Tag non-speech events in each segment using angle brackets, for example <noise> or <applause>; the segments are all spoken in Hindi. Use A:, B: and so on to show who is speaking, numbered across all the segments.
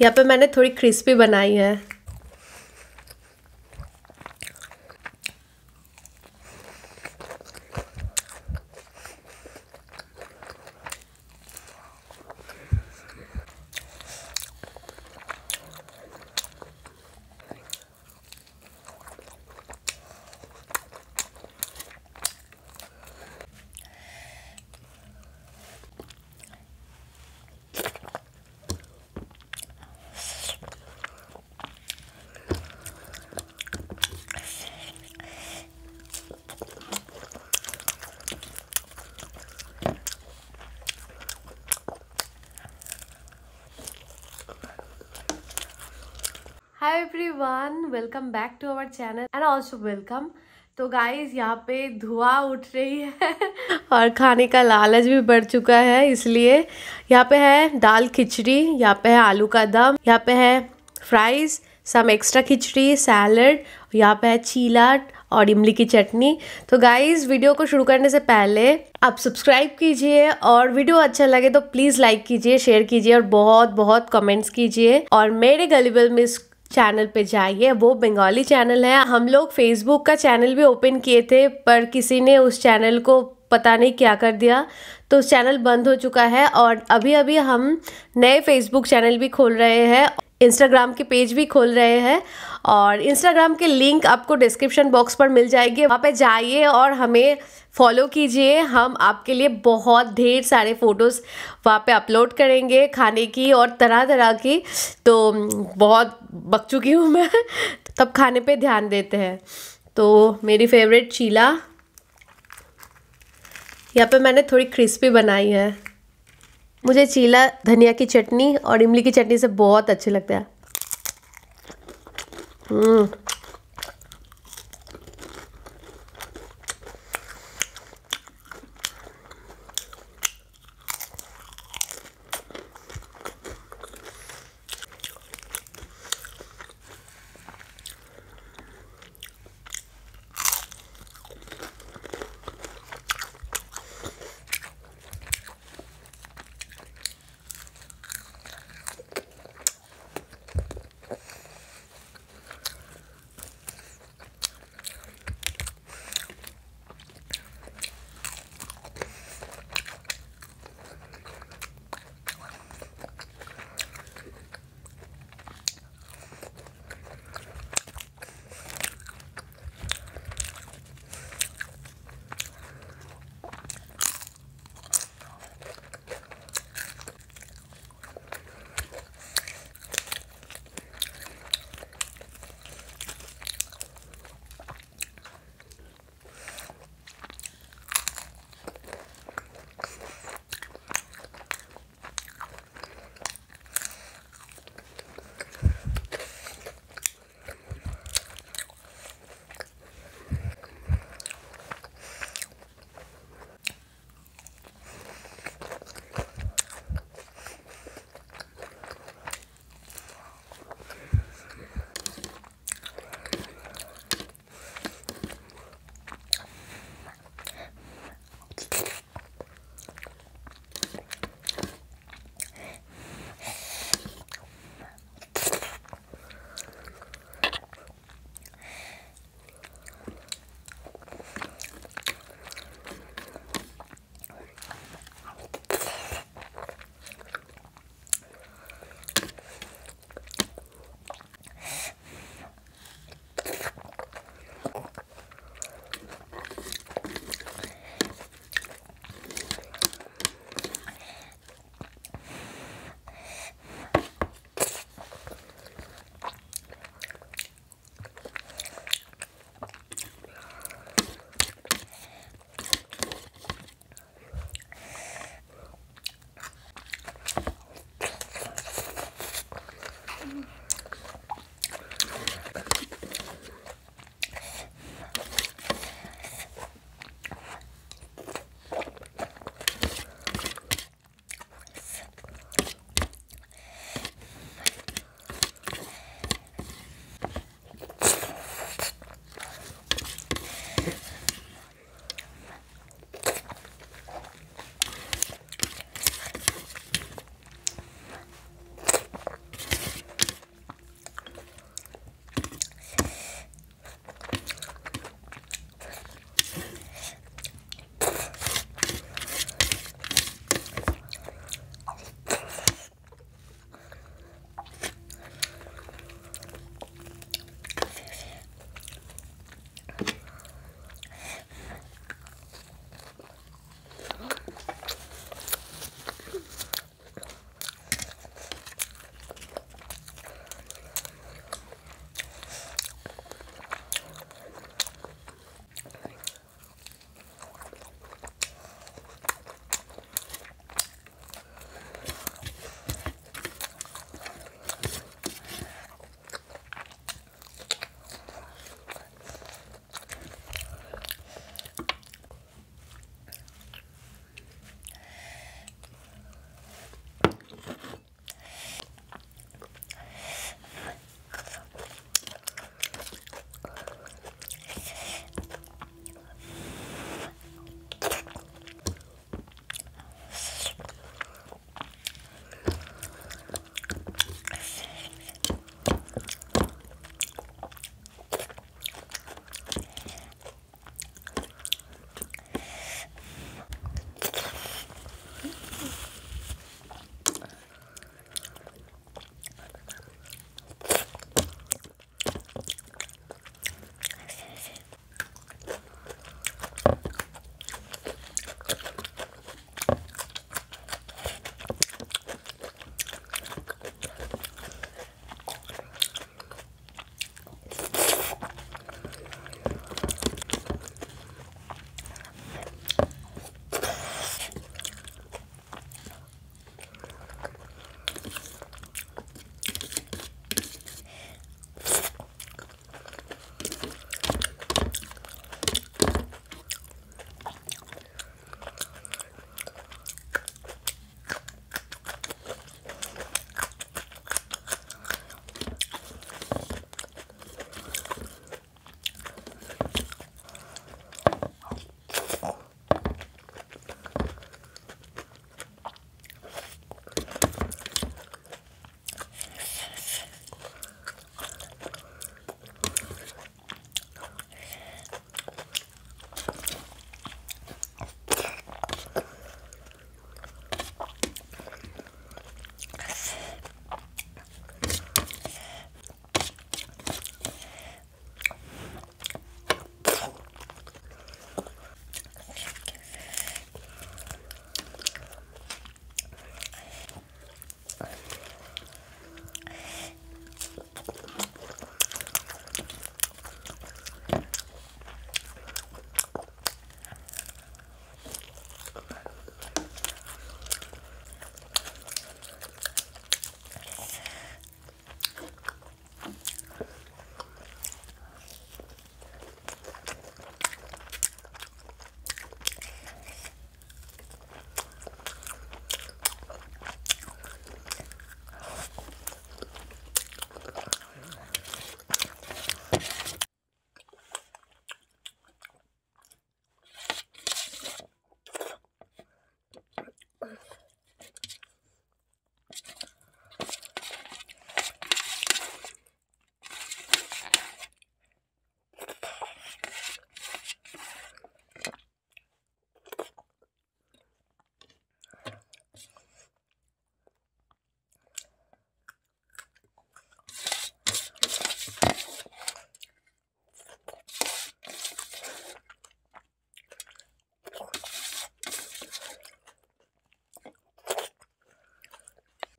A: यहाँ पे मैंने थोड़ी क्रिस्पी बनाई है hi everyone welcome back to our channel and also welcome तो गाइज यहाँ पे धुआं उठ रही है <laughs> और खाने का लालच भी बढ़ चुका है इसलिए यहाँ पे है दाल खिचड़ी यहाँ पे है आलू का दम यहाँ पे है fries some extra khichdi salad यहाँ पे है चीला और इमली की चटनी तो गाइज वीडियो को शुरू करने से पहले आप सब्सक्राइब कीजिए और वीडियो अच्छा लगे तो प्लीज़ लाइक कीजिए शेयर कीजिए और बहुत बहुत कमेंट्स कीजिए और मेरे गलीबल में चैनल पे जाइए वो बंगाली चैनल है हम लोग फेसबुक का चैनल भी ओपन किए थे पर किसी ने उस चैनल को पता नहीं क्या कर दिया तो चैनल बंद हो चुका है और अभी अभी हम नए फेसबुक चैनल भी खोल रहे हैं इंस्टाग्राम के पेज भी खोल रहे हैं और इंस्टाग्राम के लिंक आपको डिस्क्रिप्शन बॉक्स पर मिल जाएगी वहाँ पे जाइए और हमें फॉलो कीजिए हम आपके लिए बहुत ढेर सारे फ़ोटोज़ वहाँ पे अपलोड करेंगे खाने की और तरह तरह की तो बहुत बक चुकी हूँ मैं <laughs> तब खाने पे ध्यान देते हैं तो मेरी फेवरेट चीला यहाँ पे मैंने थोड़ी क्रिस्पी बनाई है मुझे चीला धनिया की चटनी और इमली की चटनी से बहुत अच्छे लगता है हम्म।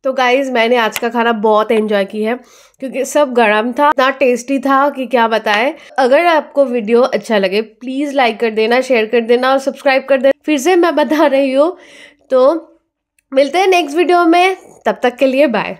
A: तो गाइज़ मैंने आज का खाना बहुत एंजॉय की है क्योंकि सब गर्म था इतना टेस्टी था कि क्या बताएं अगर आपको वीडियो अच्छा लगे प्लीज़ लाइक कर देना शेयर कर देना और सब्सक्राइब कर देना फिर से मैं बता रही हूँ तो मिलते हैं नेक्स्ट वीडियो में तब तक के लिए बाय